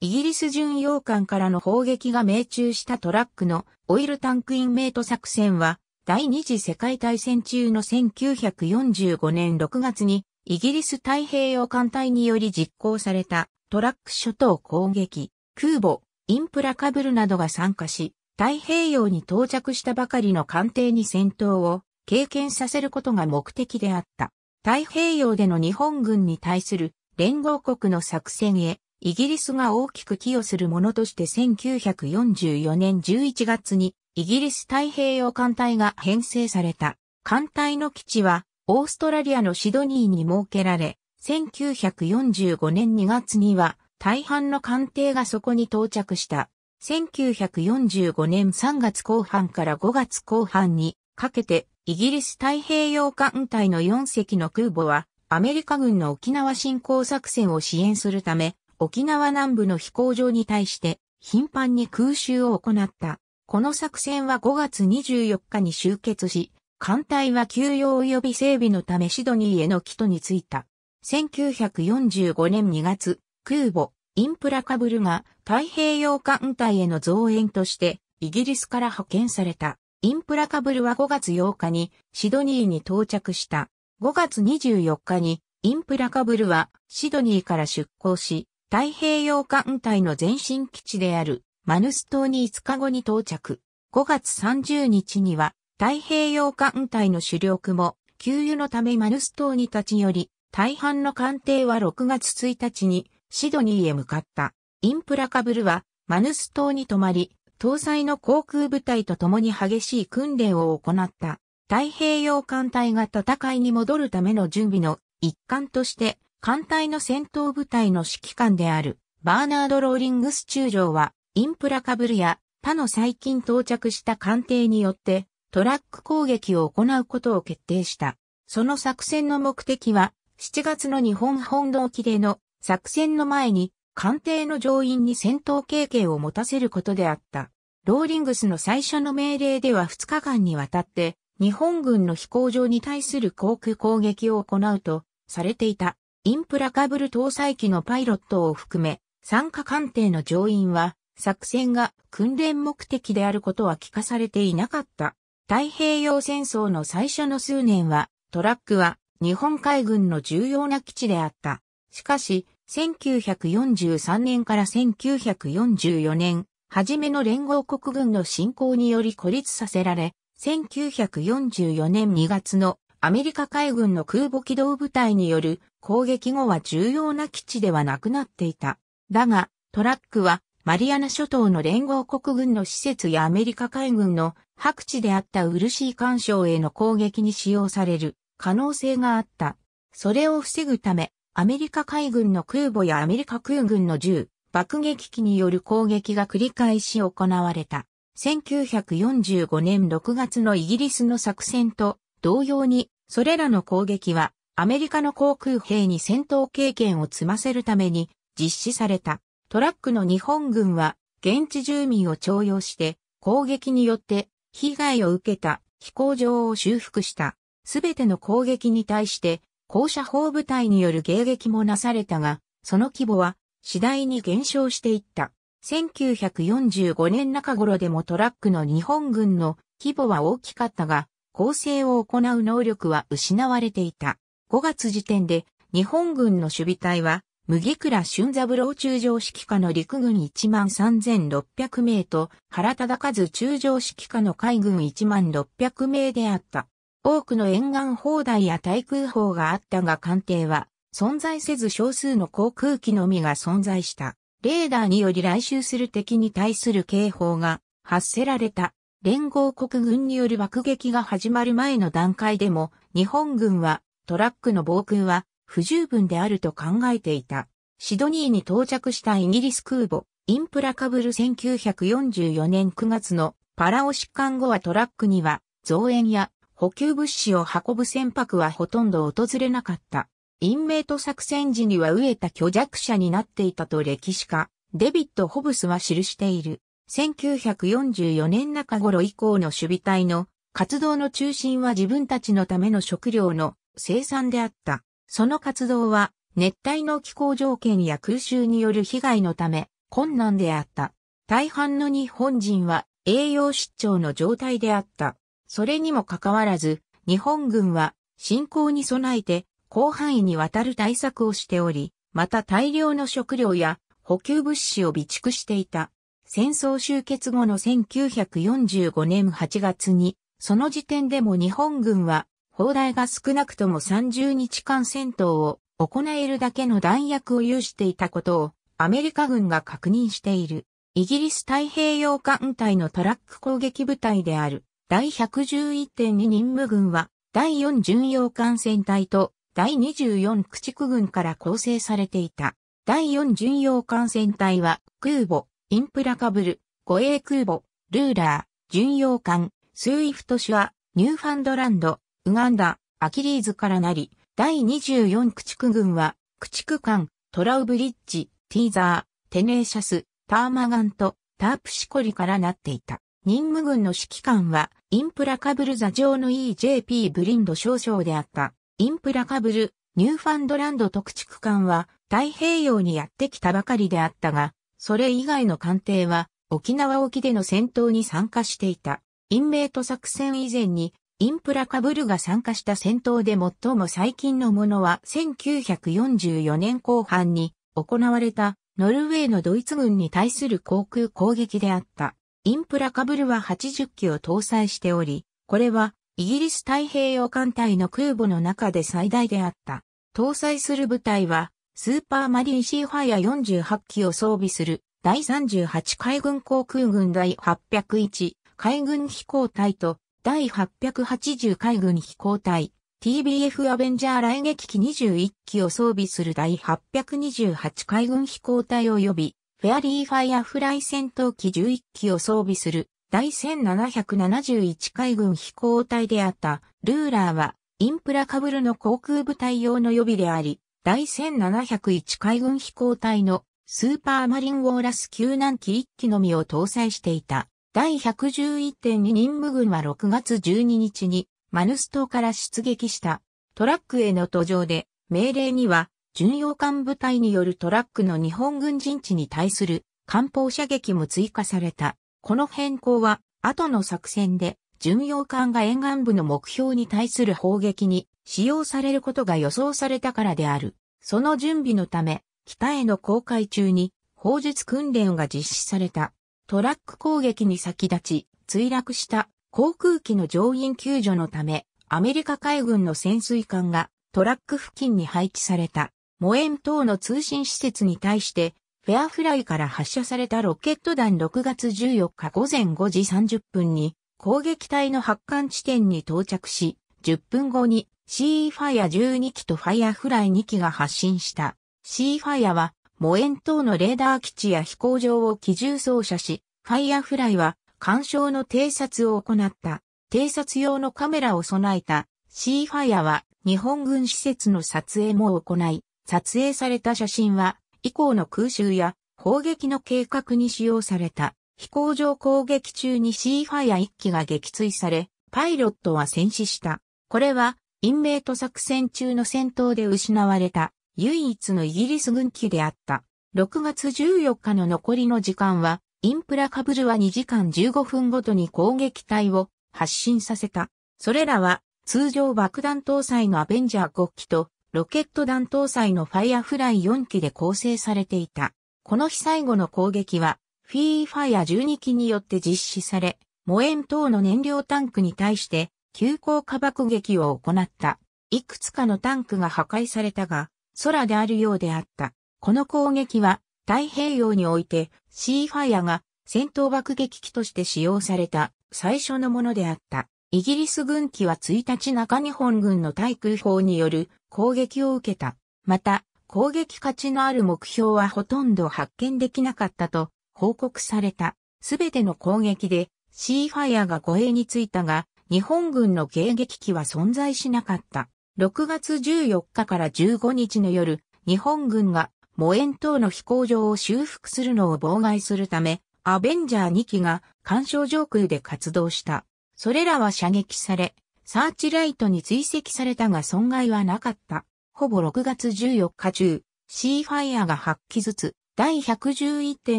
イギリス巡洋艦からの砲撃が命中したトラックのオイルタンクインメイト作戦は第二次世界大戦中の1945年6月にイギリス太平洋艦隊により実行されたトラック諸島攻撃、空母、インプラカブルなどが参加し、太平洋に到着したばかりの艦艇に戦闘を経験させることが目的であった。太平洋での日本軍に対する連合国の作戦へイギリスが大きく寄与するものとして1944年11月にイギリス太平洋艦隊が編成された。艦隊の基地はオーストラリアのシドニーに設けられ、1945年2月には大半の艦艇がそこに到着した。1945年3月後半から5月後半にかけてイギリス太平洋艦隊の4隻の空母はアメリカ軍の沖縄侵攻作戦を支援するため沖縄南部の飛行場に対して頻繁に空襲を行った。この作戦は5月24日に終結し、艦隊は休養及び整備のためシドニーへの帰途に着いた。1945年2月、空母、インプラカブルが太平洋艦隊への増援としてイギリスから派遣された。インプラカブルは5月8日にシドニーに到着した。5月24日にインプラカブルはシドニーから出港し、太平洋艦隊の前進基地であるマヌス島に5日後に到着。5月30日には太平洋艦隊の主力も給油のためマヌス島に立ち寄り、大半の艦艇は6月1日にシドニーへ向かった。インプラカブルはマヌス島に泊まり、搭載の航空部隊と共に激しい訓練を行った。太平洋艦隊が戦いに戻るための準備の一環として、艦隊の戦闘部隊の指揮官であるバーナード・ローリングス中将はインプラカブルや他の最近到着した艦艇によってトラック攻撃を行うことを決定した。その作戦の目的は7月の日本本土沖での作戦の前に艦艇の乗員に戦闘経験を持たせることであった。ローリングスの最初の命令では2日間にわたって日本軍の飛行場に対する航空攻撃を行うとされていた。インプラカブル搭載機のパイロットを含め、参加艦艇の乗員は、作戦が訓練目的であることは聞かされていなかった。太平洋戦争の最初の数年は、トラックは日本海軍の重要な基地であった。しかし、1943年から1944年、初めの連合国軍の侵攻により孤立させられ、1944年2月のアメリカ海軍の空母機動部隊による攻撃後は重要な基地ではなくなっていた。だが、トラックはマリアナ諸島の連合国軍の施設やアメリカ海軍の白地であったー干渉への攻撃に使用される可能性があった。それを防ぐため、アメリカ海軍の空母やアメリカ空軍の銃、爆撃機による攻撃が繰り返し行われた。1945年6月のイギリスの作戦と同様に、それらの攻撃は、アメリカの航空兵に戦闘経験を積ませるために実施された。トラックの日本軍は、現地住民を徴用して、攻撃によって被害を受けた飛行場を修復した。すべての攻撃に対して、高射砲部隊による迎撃もなされたが、その規模は次第に減少していった。1945年中頃でもトラックの日本軍の規模は大きかったが、攻勢を行う能力は失われていた。5月時点で日本軍の守備隊は麦倉俊三郎中将指揮下の陸軍13,600名と原忠和中将指揮下の海軍16,000名であった。多くの沿岸砲台や対空砲があったが艦艇は存在せず少数の航空機のみが存在した。レーダーにより来襲する敵に対する警報が発せられた。連合国軍による爆撃が始まる前の段階でも、日本軍はトラックの防空は不十分であると考えていた。シドニーに到着したイギリス空母、インプラカブル1944年9月のパラオ疾患後はトラックには増援や補給物資を運ぶ船舶はほとんど訪れなかった。インメイト作戦時には飢えた虚弱者になっていたと歴史家、デビッド・ホブスは記している。1944年中頃以降の守備隊の活動の中心は自分たちのための食料の生産であった。その活動は熱帯の気候条件や空襲による被害のため困難であった。大半の日本人は栄養失調の状態であった。それにもかかわらず、日本軍は侵攻に備えて広範囲にわたる対策をしており、また大量の食料や補給物資を備蓄していた。戦争終結後の1945年8月に、その時点でも日本軍は、砲台が少なくとも30日間戦闘を行えるだけの弾薬を有していたことを、アメリカ軍が確認している。イギリス太平洋艦隊のトラック攻撃部隊である第111.2任務軍は第4巡洋艦船隊と第24駆逐軍から構成されていた。第4巡洋艦船隊は空母インプラカブル、護衛空母、ルーラー、巡洋艦、スーイフトシュア、ニューファンドランド、ウガンダ、アキリーズからなり、第24駆逐軍は、駆逐艦、トラウブリッジ、ティーザー、テネーシャス、ターマガンと、タープシコリからなっていた。任務軍の指揮官は、インプラカブル座上の EJP ブリンド少将であった。インプラカブル、ニューファンドランド特駆逐艦は、太平洋にやってきたばかりであったが、それ以外の艦艇は沖縄沖での戦闘に参加していた。インメイト作戦以前にインプラカブルが参加した戦闘で最も最近のものは1944年後半に行われたノルウェーのドイツ軍に対する航空攻撃であった。インプラカブルは80機を搭載しており、これはイギリス太平洋艦隊の空母の中で最大であった。搭載する部隊はスーパーマリーシーファイア48機を装備する第38海軍航空軍第801海軍飛行隊と第880海軍飛行隊 TBF アベンジャー来撃機21機を装備する第828海軍飛行隊及びフェアリーファイアフライ戦闘機11機を装備する第1771海軍飛行隊であったルーラーはインプラカブルの航空部隊用の予備であり、第1701海軍飛行隊のスーパーマリンウォーラス救難機1機のみを搭載していた。第111.2任務軍は6月12日にマヌス島から出撃したトラックへの途上で命令には巡洋艦部隊によるトラックの日本軍陣地に対する艦砲射撃も追加された。この変更は後の作戦で巡洋艦が沿岸部の目標に対する砲撃に使用されることが予想されたからである。その準備のため、北への航海中に砲術訓練が実施された。トラック攻撃に先立ち、墜落した航空機の乗員救助のため、アメリカ海軍の潜水艦がトラック付近に配置された。モエン等の通信施設に対して、フェアフライから発射されたロケット弾6月14日午前5時30分に、攻撃隊の発艦地点に到着し、10分後にシーファイア12機とファイアフライ2機が発信した。シーファイアは、モエン等のレーダー基地や飛行場を機銃操車し、ファイアフライは、干渉の偵察を行った。偵察用のカメラを備えた、シーファイアは、日本軍施設の撮影も行い、撮影された写真は、以降の空襲や砲撃の計画に使用された。飛行場攻撃中にシーファイア1機が撃墜され、パイロットは戦死した。これはインレート作戦中の戦闘で失われた唯一のイギリス軍機であった。6月14日の残りの時間は、インプラカブルは2時間15分ごとに攻撃隊を発進させた。それらは、通常爆弾搭載のアベンジャー5機と、ロケット弾搭載のファイアフライ4機で構成されていた。この日最後の攻撃は、フィーファイア12機によって実施され、モエン等の燃料タンクに対して、急降下爆撃を行った。いくつかのタンクが破壊されたが、空であるようであった。この攻撃は太平洋においてシーファイアが戦闘爆撃機として使用された最初のものであった。イギリス軍機は1日中日本軍の対空砲による攻撃を受けた。また、攻撃価値のある目標はほとんど発見できなかったと報告された。すべての攻撃でシーファイアが護衛についたが、日本軍の迎撃機は存在しなかった。6月14日から15日の夜、日本軍がモエン島の飛行場を修復するのを妨害するため、アベンジャー2機が干渉上空で活動した。それらは射撃され、サーチライトに追跡されたが損害はなかった。ほぼ6月14日中、シーファイアが8機ずつ、第111.2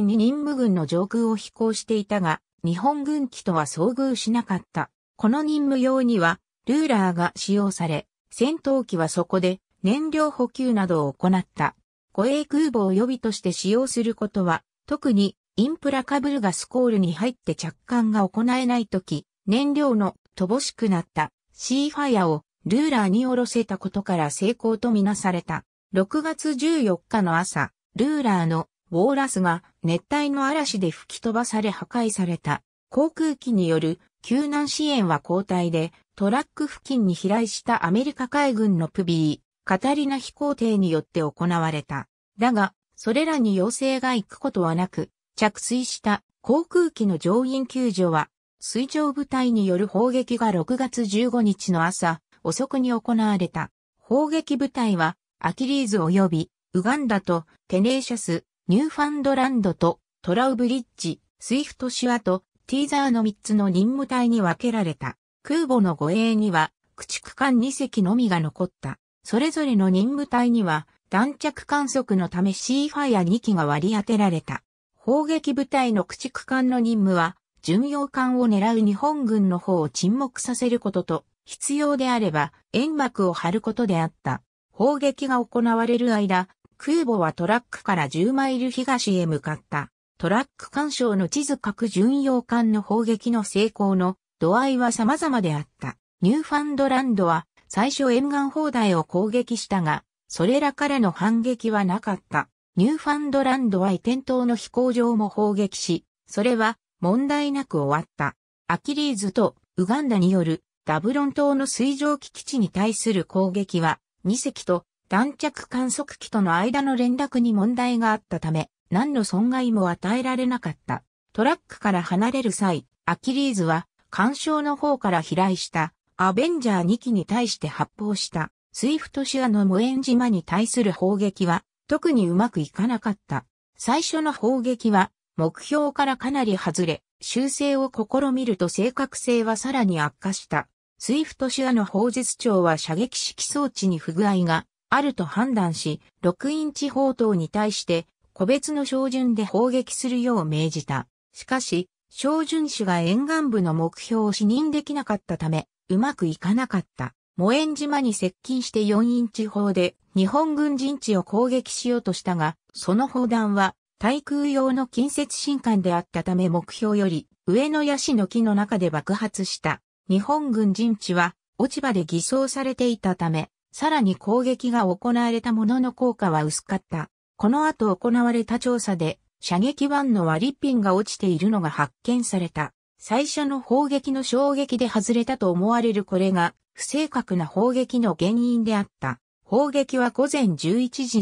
任務軍の上空を飛行していたが、日本軍機とは遭遇しなかった。この任務用には、ルーラーが使用され、戦闘機はそこで燃料補給などを行った。護衛空母を予備として使用することは、特にインプラカブルガスコールに入って着艦が行えないとき、燃料の乏しくなったシーファイアをルーラーに下ろせたことから成功とみなされた。6月14日の朝、ルーラーのウォーラスが熱帯の嵐で吹き飛ばされ破壊された航空機による救難支援は交代で、トラック付近に飛来したアメリカ海軍のプビー、カタリナ飛行艇によって行われた。だが、それらに要請が行くことはなく、着水した航空機の乗員救助は、水上部隊による砲撃が6月15日の朝、遅くに行われた。砲撃部隊は、アキリーズ及び、ウガンダと、テネーシャス、ニューファンドランドと、トラウブリッジ、スイフトシュアと、ティーザーの3つの任務隊に分けられた。空母の護衛には、駆逐艦2隻のみが残った。それぞれの任務隊には、弾着観測のためシーファイア2機が割り当てられた。砲撃部隊の駆逐艦の任務は、巡洋艦を狙う日本軍の方を沈黙させることと、必要であれば煙幕を張ることであった。砲撃が行われる間、空母はトラックから10マイル東へ向かった。トラック干渉の地図各巡洋艦の砲撃の成功の度合いは様々であった。ニューファンドランドは最初沿岸砲台を攻撃したが、それらからの反撃はなかった。ニューファンドランドは移転島の飛行場も砲撃し、それは問題なく終わった。アキリーズとウガンダによるダブロン島の水上基地に対する攻撃は2隻と弾着観測機との間の連絡に問題があったため、何の損害も与えられなかった。トラックから離れる際、アキリーズは、干渉の方から飛来したアベンジャー2機に対して発砲した。スイフトシアの無縁島に対する砲撃は特にうまくいかなかった。最初の砲撃は目標からかなり外れ、修正を試みると正確性はさらに悪化した。スイフトシアの砲術長は射撃式装置に不具合があると判断し、6インチ砲塔に対して個別の照準で砲撃するよう命じた。しかし、照準氏が沿岸部の目標を視認できなかったため、うまくいかなかった。モエン島に接近して4インチ砲で日本軍陣地を攻撃しようとしたが、その砲弾は対空用の近接新艦であったため目標より上のヤシの木の中で爆発した。日本軍陣地は落ち葉で偽装されていたため、さらに攻撃が行われたものの効果は薄かった。この後行われた調査で、射撃1の割りピンが落ちているのが発見された。最初の砲撃の衝撃で外れたと思われるこれが、不正確な砲撃の原因であった。砲撃は午前11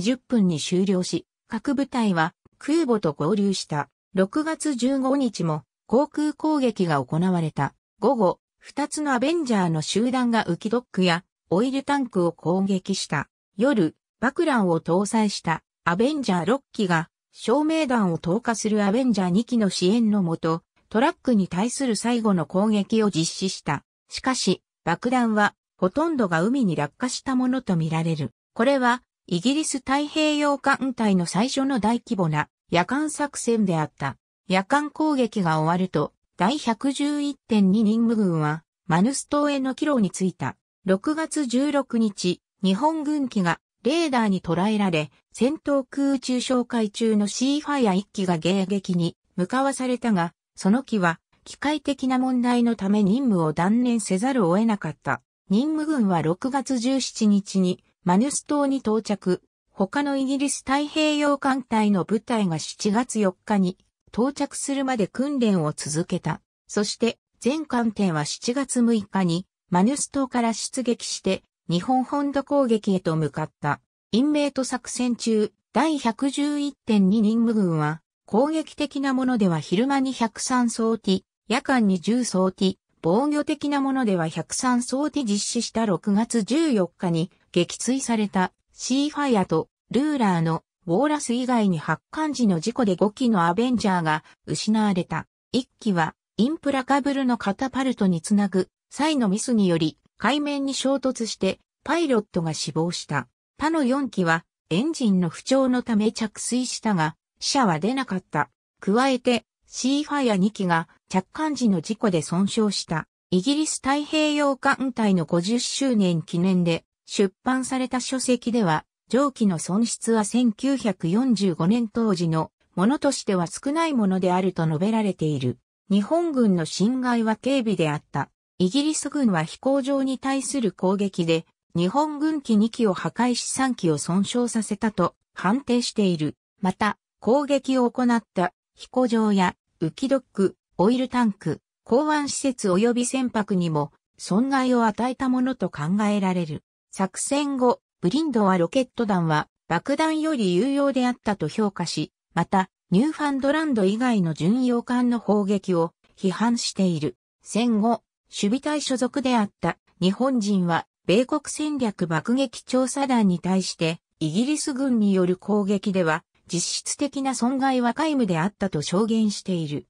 時10分に終了し、各部隊は空母と合流した。6月15日も航空攻撃が行われた。午後、2つのアベンジャーの集団が浮きドックやオイルタンクを攻撃した。夜、爆弾を搭載したアベンジャー6機が照明弾を投下するアベンジャー2機の支援のもと、トラックに対する最後の攻撃を実施した。しかし、爆弾はほとんどが海に落下したものとみられる。これは、イギリス太平洋艦隊の最初の大規模な夜間作戦であった。夜間攻撃が終わると、第111.2任務軍は、マヌス島への帰路に着いた。6月16日、日本軍機がレーダーに捉えられ、戦闘空中哨戒中のシーファイア1機が迎撃に向かわされたが、その機は機械的な問題のため任務を断念せざるを得なかった。任務軍は6月17日にマヌス島に到着。他のイギリス太平洋艦隊の部隊が7月4日に到着するまで訓練を続けた。そして全艦艇は7月6日にマヌス島から出撃して日本本土攻撃へと向かった。インメイト作戦中、第111.2任務軍は、攻撃的なものでは昼間に103装置、夜間に10装置、防御的なものでは103装置実施した6月14日に撃墜されたシーファイアとルーラーのウォーラス以外に発艦時の事故で5機のアベンジャーが失われた。1機はインプラカブルのカタパルトにつなぐ際のミスにより海面に衝突してパイロットが死亡した。他の4機はエンジンの不調のため着水したが、死者は出なかった。加えて、シーファイア2機が着艦時の事故で損傷した。イギリス太平洋艦隊の50周年記念で出版された書籍では、蒸気の損失は1945年当時のものとしては少ないものであると述べられている。日本軍の侵害は軽微であった。イギリス軍は飛行場に対する攻撃で、日本軍機2機を破壊し3機を損傷させたと判定している。また、攻撃を行った飛行場や浮きドック、オイルタンク、港湾施設及び船舶にも損害を与えたものと考えられる。作戦後、ブリンドはロケット弾は爆弾より有用であったと評価し、また、ニューファンドランド以外の巡洋艦の砲撃を批判している。戦後、守備隊所属であった日本人は米国戦略爆撃調査団に対してイギリス軍による攻撃では実質的な損害は皆無であったと証言している。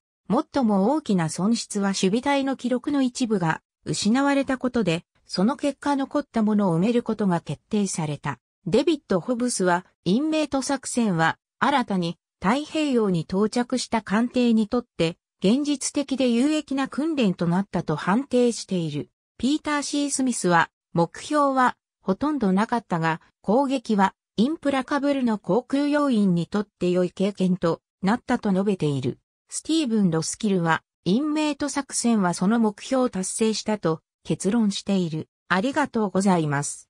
最も大きな損失は守備隊の記録の一部が失われたことで、その結果残ったものを埋めることが決定された。デビッド・ホブスは、インメイト作戦は、新たに太平洋に到着した艦艇にとって、現実的で有益な訓練となったと判定している。ピーター・シー・スミスは、目標はほとんどなかったが、攻撃はインプラカブルの航空要員にとって良い経験となったと述べている。スティーブン・ロスキルは、インメイト作戦はその目標を達成したと結論している。ありがとうございます。